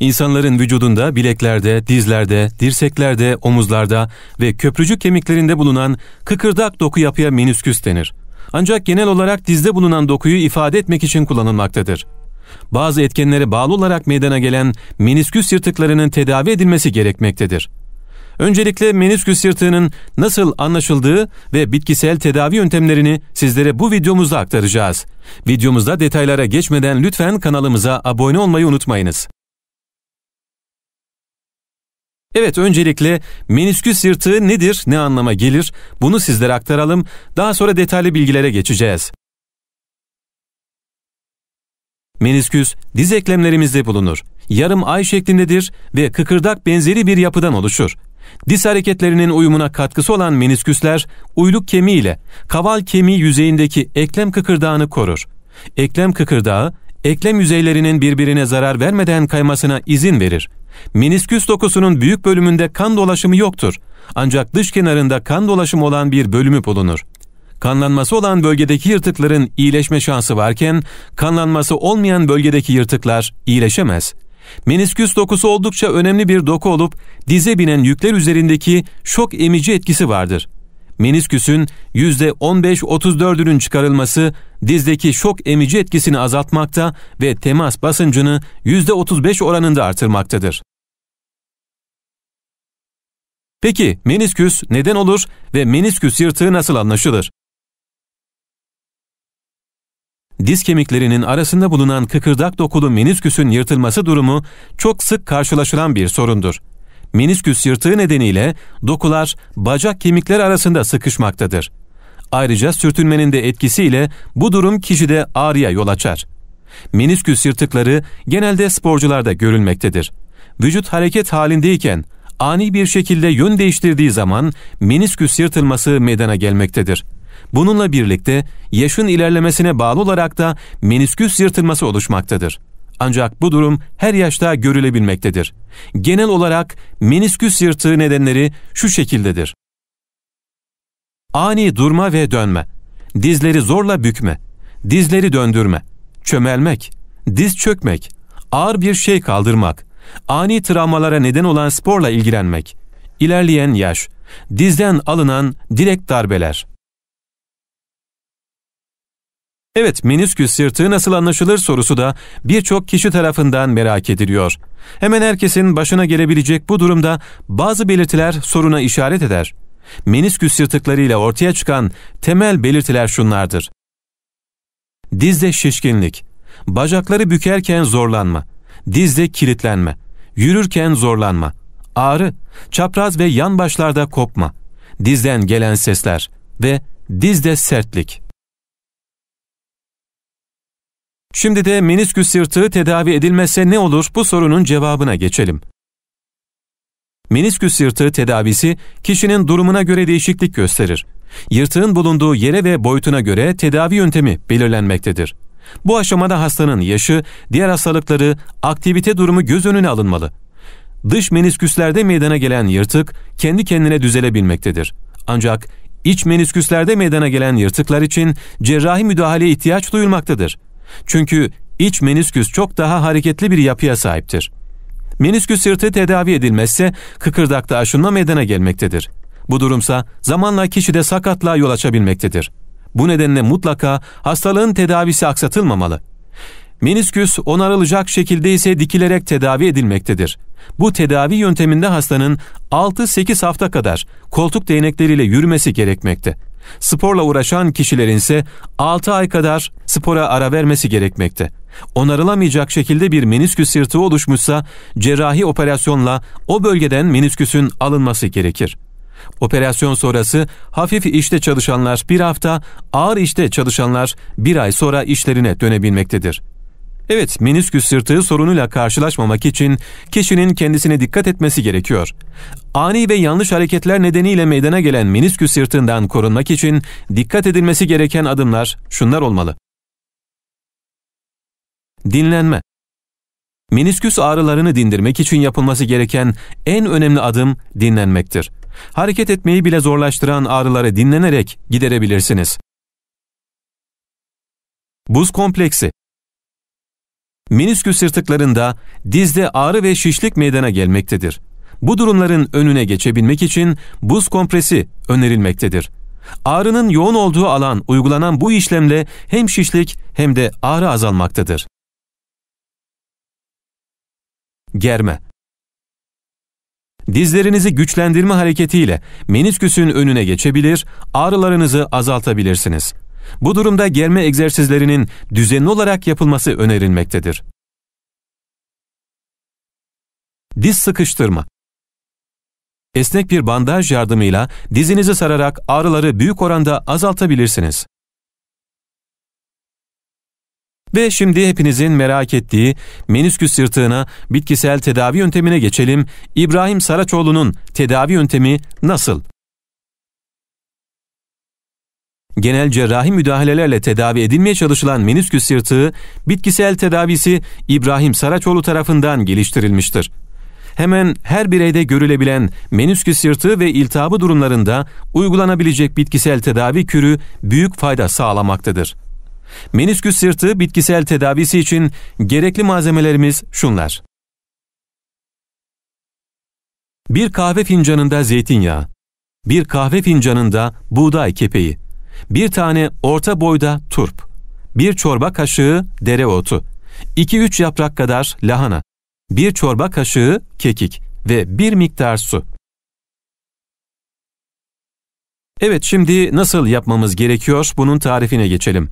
İnsanların vücudunda, bileklerde, dizlerde, dirseklerde, omuzlarda ve köprücük kemiklerinde bulunan kıkırdak doku yapıya menisküs denir. Ancak genel olarak dizde bulunan dokuyu ifade etmek için kullanılmaktadır. Bazı etkenlere bağlı olarak meydana gelen menisküs yırtıklarının tedavi edilmesi gerekmektedir. Öncelikle menisküs yırtığının nasıl anlaşıldığı ve bitkisel tedavi yöntemlerini sizlere bu videomuzda aktaracağız. Videomuzda detaylara geçmeden lütfen kanalımıza abone olmayı unutmayınız. Evet öncelikle menisküs yırtığı nedir, ne anlama gelir bunu sizlere aktaralım. Daha sonra detaylı bilgilere geçeceğiz. Menisküs diz eklemlerimizde bulunur. Yarım ay şeklindedir ve kıkırdak benzeri bir yapıdan oluşur. Diz hareketlerinin uyumuna katkısı olan menisküsler uyluk kemiği ile kaval kemiği yüzeyindeki eklem kıkırdağını korur. Eklem kıkırdağı eklem yüzeylerinin birbirine zarar vermeden kaymasına izin verir. Menisküs dokusunun büyük bölümünde kan dolaşımı yoktur. Ancak dış kenarında kan dolaşımı olan bir bölümü bulunur. Kanlanması olan bölgedeki yırtıkların iyileşme şansı varken kanlanması olmayan bölgedeki yırtıklar iyileşemez. Menisküs dokusu oldukça önemli bir doku olup dize binen yükler üzerindeki şok emici etkisi vardır menisküsün %15-34'ünün çıkarılması dizdeki şok emici etkisini azaltmakta ve temas basıncını %35 oranında artırmaktadır. Peki menisküs neden olur ve menisküs yırtığı nasıl anlaşılır? Diz kemiklerinin arasında bulunan kıkırdak dokulu menisküsün yırtılması durumu çok sık karşılaşılan bir sorundur menisküs yırtığı nedeniyle dokular bacak kemikler arasında sıkışmaktadır. Ayrıca sürtünmenin de etkisiyle bu durum kişide ağrıya yol açar. Menisküs yırtıkları genelde sporcularda görülmektedir. Vücut hareket halindeyken ani bir şekilde yön değiştirdiği zaman menisküs yırtılması meydana gelmektedir. Bununla birlikte yaşın ilerlemesine bağlı olarak da menisküs yırtılması oluşmaktadır. Ancak bu durum her yaşta görülebilmektedir. Genel olarak menisküs yırtığı nedenleri şu şekildedir. Ani durma ve dönme, dizleri zorla bükme, dizleri döndürme, çömelmek, diz çökmek, ağır bir şey kaldırmak, ani travmalara neden olan sporla ilgilenmek, ilerleyen yaş, dizden alınan direkt darbeler.'' Evet menisküs yırtığı nasıl anlaşılır sorusu da birçok kişi tarafından merak ediliyor. Hemen herkesin başına gelebilecek bu durumda bazı belirtiler soruna işaret eder. Menisküs yırtıklarıyla ortaya çıkan temel belirtiler şunlardır. Dizde şişkinlik, bacakları bükerken zorlanma, dizde kilitlenme, yürürken zorlanma, ağrı, çapraz ve yan başlarda kopma, dizden gelen sesler ve dizde sertlik.'' Şimdi de menisküs yırtığı tedavi edilmezse ne olur bu sorunun cevabına geçelim. Menisküs yırtığı tedavisi kişinin durumuna göre değişiklik gösterir. Yırtığın bulunduğu yere ve boyutuna göre tedavi yöntemi belirlenmektedir. Bu aşamada hastanın yaşı, diğer hastalıkları, aktivite durumu göz önüne alınmalı. Dış menisküslerde meydana gelen yırtık kendi kendine düzelebilmektedir. Ancak iç menisküslerde meydana gelen yırtıklar için cerrahi müdahaleye ihtiyaç duyulmaktadır. Çünkü iç menisküs çok daha hareketli bir yapıya sahiptir. Menisküs sırtı tedavi edilmezse kıkırdakta aşınma meydana gelmektedir. Bu durumsa zamanla kişide sakatlığa yol açabilmektedir. Bu nedenle mutlaka hastalığın tedavisi aksatılmamalı. Menisküs onarılacak şekilde ise dikilerek tedavi edilmektedir. Bu tedavi yönteminde hastanın 6-8 hafta kadar koltuk değnekleriyle yürümesi gerekmektedir. Sporla uğraşan kişilerinse 6 ay kadar spora ara vermesi gerekmekte. Onarılamayacak şekilde bir menisküs yırtığı oluşmuşsa cerrahi operasyonla o bölgeden menisküsün alınması gerekir. Operasyon sonrası hafif işte çalışanlar bir hafta, ağır işte çalışanlar bir ay sonra işlerine dönebilmektedir.'' Evet, menisküs yırtığı sorunuyla karşılaşmamak için kişinin kendisine dikkat etmesi gerekiyor. Ani ve yanlış hareketler nedeniyle meydana gelen menisküs yırtığından korunmak için dikkat edilmesi gereken adımlar şunlar olmalı. Dinlenme Menisküs ağrılarını dindirmek için yapılması gereken en önemli adım dinlenmektir. Hareket etmeyi bile zorlaştıran ağrıları dinlenerek giderebilirsiniz. Buz kompleksi Minisküs yırtıklarında dizde ağrı ve şişlik meydana gelmektedir. Bu durumların önüne geçebilmek için buz kompresi önerilmektedir. Ağrının yoğun olduğu alan uygulanan bu işlemle hem şişlik hem de ağrı azalmaktadır. Germe Dizlerinizi güçlendirme hareketiyle menisküsün önüne geçebilir, ağrılarınızı azaltabilirsiniz. Bu durumda germe egzersizlerinin düzenli olarak yapılması önerilmektedir. Diz sıkıştırma Esnek bir bandaj yardımıyla dizinizi sararak ağrıları büyük oranda azaltabilirsiniz. Ve şimdi hepinizin merak ettiği menisküs sırtığına bitkisel tedavi yöntemine geçelim. İbrahim Saraçoğlu'nun tedavi yöntemi nasıl? genel cerrahi müdahalelerle tedavi edilmeye çalışılan menisküs yırtığı bitkisel tedavisi İbrahim Saraçoğlu tarafından geliştirilmiştir. Hemen her bireyde görülebilen menisküs yırtığı ve iltihabı durumlarında uygulanabilecek bitkisel tedavi kürü büyük fayda sağlamaktadır. Menisküs yırtığı bitkisel tedavisi için gerekli malzemelerimiz şunlar. 1 kahve fincanında zeytinyağı, 1 kahve fincanında buğday kepeği, bir tane orta boyda turp, bir çorba kaşığı dereotu, 2-3 yaprak kadar lahana, bir çorba kaşığı kekik ve bir miktar su. Evet şimdi nasıl yapmamız gerekiyor bunun tarifine geçelim.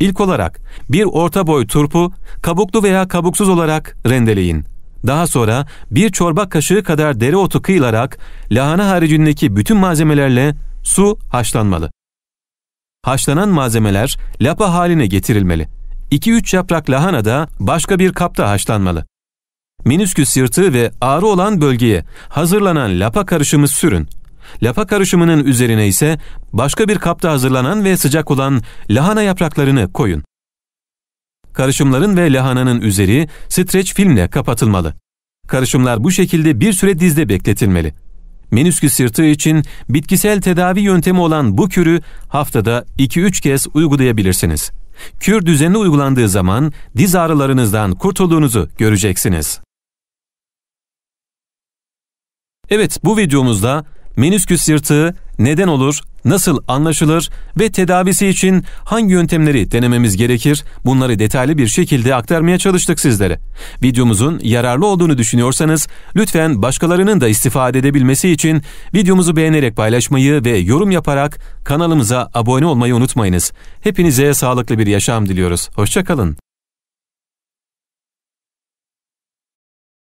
İlk olarak bir orta boy turpu kabuklu veya kabuksuz olarak rendeleyin. Daha sonra bir çorba kaşığı kadar dereotu kıyılarak lahana haricindeki bütün malzemelerle su haşlanmalı. Haşlanan malzemeler lapa haline getirilmeli. 2-3 yaprak lahana da başka bir kapta haşlanmalı. Menisküs yırtığı ve ağrı olan bölgeye hazırlanan lapa karışımı sürün. Lapa karışımının üzerine ise başka bir kapta hazırlanan ve sıcak olan lahana yapraklarını koyun. Karışımların ve lahananın üzeri streç filmle kapatılmalı. Karışımlar bu şekilde bir süre dizde bekletilmeli. Menüskü sırtığı için bitkisel tedavi yöntemi olan bu kürü haftada 2-3 kez uygulayabilirsiniz. Kür düzenli uygulandığı zaman diz ağrılarınızdan kurtulduğunuzu göreceksiniz. Evet bu videomuzda menüskü yırtığı neden olur nasıl anlaşılır ve tedavisi için hangi yöntemleri denememiz gerekir bunları detaylı bir şekilde aktarmaya çalıştık sizlere. Videomuzun yararlı olduğunu düşünüyorsanız lütfen başkalarının da istifade edebilmesi için videomuzu beğenerek paylaşmayı ve yorum yaparak kanalımıza abone olmayı unutmayınız. Hepinize sağlıklı bir yaşam diliyoruz. Hoşçakalın.